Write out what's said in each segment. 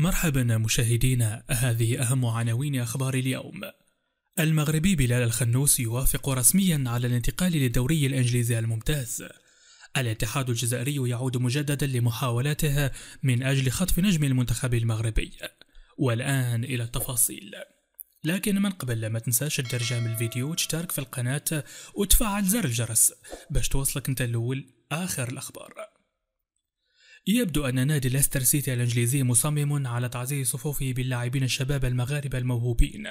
مرحبا مشاهدينا هذه أهم عناوين أخبار اليوم المغربي بلال الخنوس يوافق رسميا على الانتقال للدوري الإنجليزي الممتاز الاتحاد الجزائري يعود مجددا لمحاولاته من أجل خطف نجم المنتخب المغربي والآن إلى التفاصيل لكن من قبل ما تنساش ترجم الفيديو وتشترك في القناة وتفعل زر الجرس باش توصلك انت الأول آخر الأخبار يبدو أن نادي ليستر سيتي الإنجليزي مصمم على تعزيز صفوفه باللاعبين الشباب المغاربة الموهوبين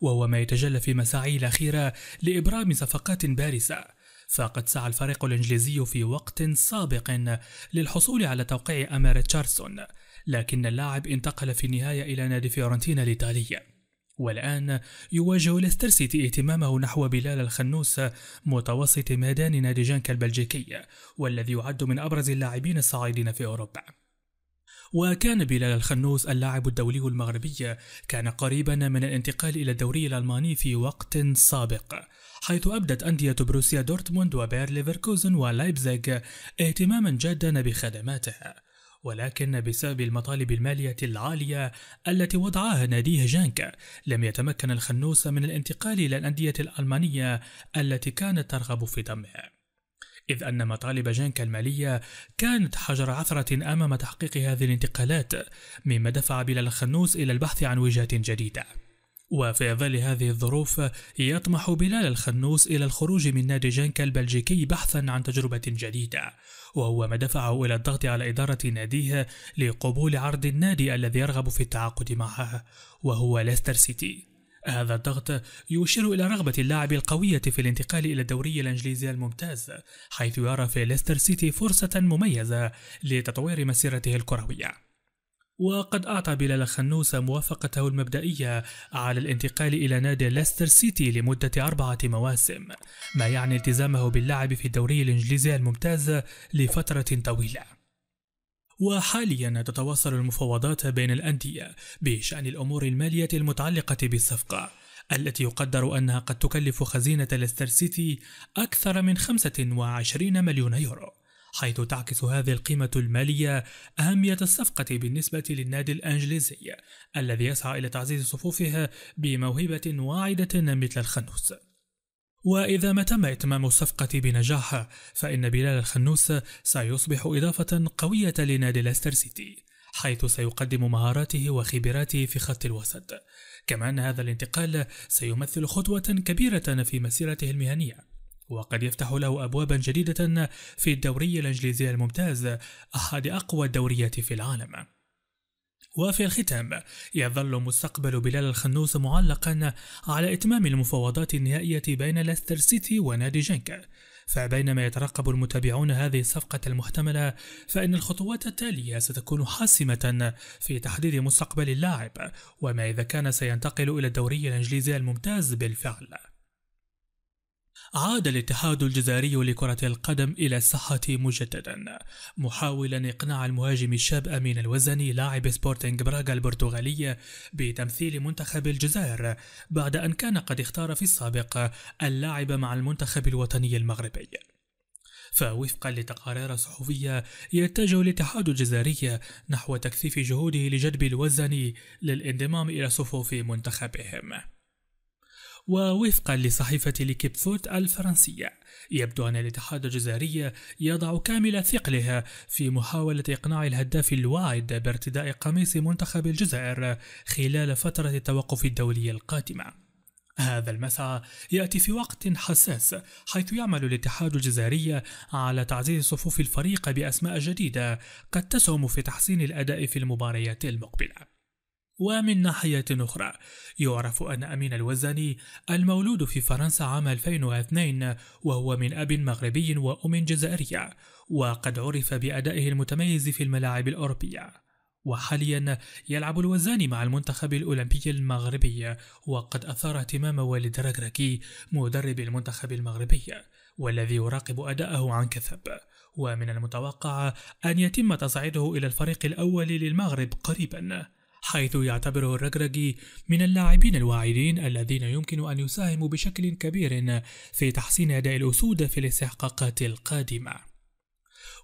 وهو ما يتجلى في مساعيه الأخيرة لإبرام صفقات بارزة فقد سعى الفريق الإنجليزي في وقت سابق للحصول على توقيع أمير تشارسون لكن اللاعب انتقل في النهاية إلى نادي فيورنتينا الإيطالي والآن يواجه ليستر سيتي اهتمامه نحو بلال الخنوس متوسط ميدان نادي جانكا البلجيكي والذي يعد من أبرز اللاعبين الصاعدين في أوروبا وكان بلال الخنوس اللاعب الدولي المغربي كان قريبا من الانتقال إلى الدوري الألماني في وقت سابق حيث أبدت أندية بروسيا دورتموند وبير ليفركوزن ولايبزيغ اهتماما جادا بخدماته ولكن بسبب المطالب المالية العالية التي وضعها ناديه جانكا لم يتمكن الخنوس من الانتقال إلى الأندية الألمانية التي كانت ترغب في ضمه إذ أن مطالب جانكا المالية كانت حجر عثرة أمام تحقيق هذه الانتقالات مما دفع بلال الخنوس إلى البحث عن وجهة جديدة وفي ظل هذه الظروف يطمح بلال الخنوس إلى الخروج من نادي جانكا البلجيكي بحثا عن تجربة جديدة وهو ما دفعه إلى الضغط على إدارة ناديه لقبول عرض النادي الذي يرغب في التعاقد معه وهو ليستر سيتي هذا الضغط يشير إلى رغبة اللاعب القوية في الانتقال إلى الدوري الإنجليزي الممتاز حيث يرى في ليستر سيتي فرصة مميزة لتطوير مسيرته الكروية وقد أعطى بلال خنوس موافقته المبدئية على الانتقال إلى نادي ليستر سيتي لمدة أربعة مواسم ما يعني التزامه باللعب في الدوري الإنجليزي الممتاز لفترة طويلة وحاليا تتواصل المفاوضات بين الأندية بشأن الأمور المالية المتعلقة بالصفقة التي يقدر أنها قد تكلف خزينة ليستر سيتي أكثر من 25 مليون يورو حيث تعكس هذه القيمة المالية أهمية الصفقة بالنسبة للنادي الإنجليزي الذي يسعى إلى تعزيز صفوفه بموهبة واعدة مثل الخنوس وإذا ما تم إتمام الصفقة بنجاح فإن بلال الخنوس سيصبح إضافة قوية لنادي ليستر سيتي حيث سيقدم مهاراته وخبراته في خط الوسط كما أن هذا الانتقال سيمثل خطوة كبيرة في مسيرته المهنية وقد يفتح له أبوابا جديدة في الدوري الإنجليزي الممتاز أحد أقوى الدوريات في العالم وفي الختام يظل مستقبل بلال الخنوس معلقا على إتمام المفاوضات النهائية بين لستر سيتي ونادي جنك فبينما يترقب المتابعون هذه الصفقة المحتملة فإن الخطوات التالية ستكون حاسمة في تحديد مستقبل اللاعب وما إذا كان سينتقل إلى الدوري الإنجليزي الممتاز بالفعل عاد الاتحاد الجزائري لكرة القدم إلى الساحة مجددا محاولا إقناع المهاجم الشاب أمين الوزني لاعب سبورتنج براغا البرتغالية بتمثيل منتخب الجزائر بعد أن كان قد اختار في السابق اللاعب مع المنتخب الوطني المغربي فوفقا لتقارير صحفية يتجه الاتحاد الجزائري نحو تكثيف جهوده لجذب الوزني للانضمام إلى صفوف منتخبهم ووفقا لصحيفة ليكيب فوت الفرنسية يبدو أن الاتحاد الجزائري يضع كامل ثقله في محاولة إقناع الهداف الواعد بارتداء قميص منتخب الجزائر خلال فترة التوقف الدولي القادمة هذا المسعى يأتي في وقت حساس حيث يعمل الاتحاد الجزائري على تعزيز صفوف الفريق بأسماء جديدة قد تسهم في تحسين الأداء في المباريات المقبلة ومن ناحية أخرى يعرف أن أمين الوزاني المولود في فرنسا عام 2002 وهو من أب مغربي وأم جزائرية وقد عرف بأدائه المتميز في الملاعب الأوروبية وحاليا يلعب الوزاني مع المنتخب الأولمبي المغربي وقد أثار اهتمام والد ركركي مدرب المنتخب المغربي والذي يراقب أداءه عن كثب ومن المتوقع أن يتم تصعيده إلى الفريق الأول للمغرب قريباً حيث يعتبره الرجرجي من اللاعبين الواعدين الذين يمكن أن يساهموا بشكل كبير في تحسين أداء الأسود في الاستحقاقات القادمة.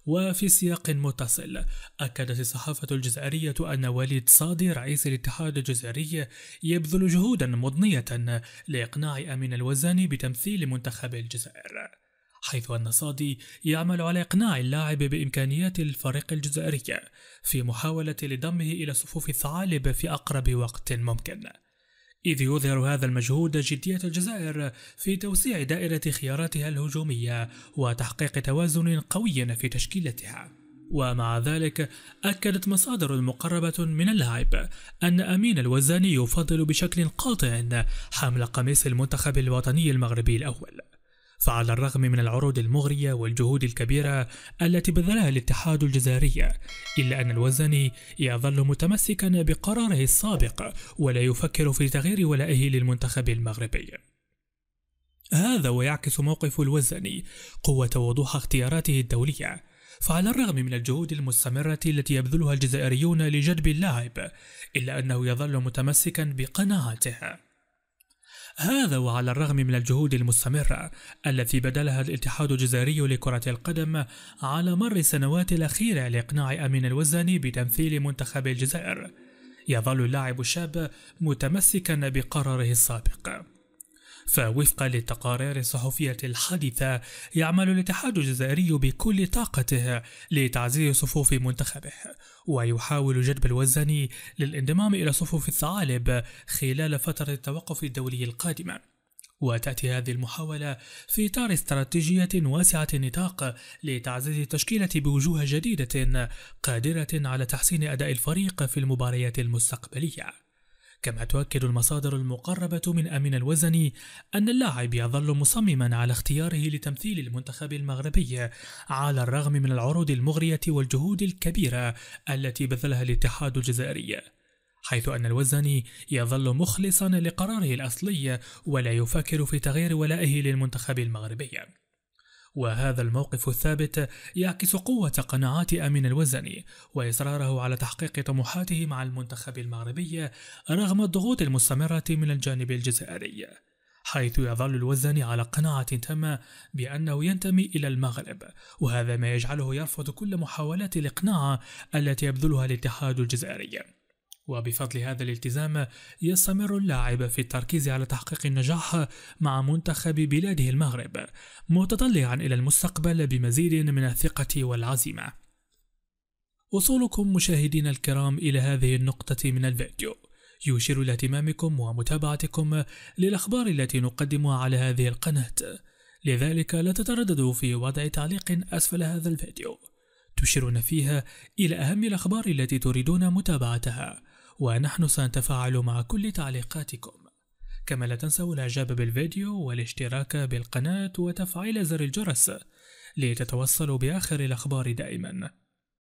وفي سياق متصل أكدت الصحافة الجزائرية أن وليد صادي رئيس الاتحاد الجزائري يبذل جهودا مضنية لإقناع أمين الوزاني بتمثيل منتخب الجزائر حيث أن صادي يعمل على إقناع اللاعب بإمكانيات الفريق الجزائري في محاولة لضمه إلى صفوف الثعالب في أقرب وقت ممكن إذ يظهر هذا المجهود جدية الجزائر في توسيع دائرة خياراتها الهجومية وتحقيق توازن قوي في تشكيلتها ومع ذلك أكدت مصادر مقربة من اللاعب أن أمين الوزاني يفضل بشكل قاطع حمل قميص المنتخب الوطني المغربي الأول فعلى الرغم من العروض المغرية والجهود الكبيرة التي بذلها الاتحاد الجزائري إلا أن الوزني يظل متمسكا بقراره السابق ولا يفكر في تغيير ولائه للمنتخب المغربي هذا ويعكس موقف الوزني قوة وضوح اختياراته الدولية فعلى الرغم من الجهود المستمرة التي يبذلها الجزائريون لجذب اللاعب إلا أنه يظل متمسكا بقناعته هذا وعلى الرغم من الجهود المستمرة التي بذلها الاتحاد الجزائري لكرة القدم على مر السنوات الأخيرة لإقناع أمين الوزاني بتمثيل منتخب الجزائر يظل اللاعب الشاب متمسكا بقراره السابق فوفقا للتقارير الصحفية الحديثة يعمل الاتحاد الجزائري بكل طاقته لتعزيز صفوف منتخبه ويحاول جذب الوزني للانضمام إلى صفوف الثعالب خلال فترة التوقف الدولي القادمة وتأتي هذه المحاولة في إطار استراتيجية واسعة النطاق لتعزيز التشكيلة بوجوه جديدة قادرة على تحسين أداء الفريق في المباريات المستقبلية. كما تؤكد المصادر المقربة من أمين الوزني أن اللاعب يظل مصمما على اختياره لتمثيل المنتخب المغربي على الرغم من العروض المغرية والجهود الكبيرة التي بذلها الاتحاد الجزائري حيث أن الوزني يظل مخلصا لقراره الأصلي ولا يفكر في تغيير ولائه للمنتخب المغربي وهذا الموقف الثابت يعكس قوة قناعات أمين الوزني وإصراره على تحقيق طموحاته مع المنتخب المغربي رغم الضغوط المستمرة من الجانب الجزائري حيث يظل الوزني على قناعة تامة بأنه ينتمي إلى المغرب وهذا ما يجعله يرفض كل محاولات الإقناع التي يبذلها الاتحاد الجزائري وبفضل هذا الالتزام يستمر اللاعب في التركيز على تحقيق النجاح مع منتخب بلاده المغرب متطلعا الى المستقبل بمزيد من الثقه والعزيمه وصولكم مشاهدينا الكرام الى هذه النقطه من الفيديو يشير الى اهتمامكم ومتابعتكم للاخبار التي نقدمها على هذه القناه لذلك لا تترددوا في وضع تعليق اسفل هذا الفيديو تشيرون فيها إلى أهم الأخبار التي تريدون متابعتها ونحن سنتفاعل مع كل تعليقاتكم كما لا تنسوا الاعجاب بالفيديو والاشتراك بالقناة وتفعيل زر الجرس لتتوصلوا بآخر الأخبار دائماً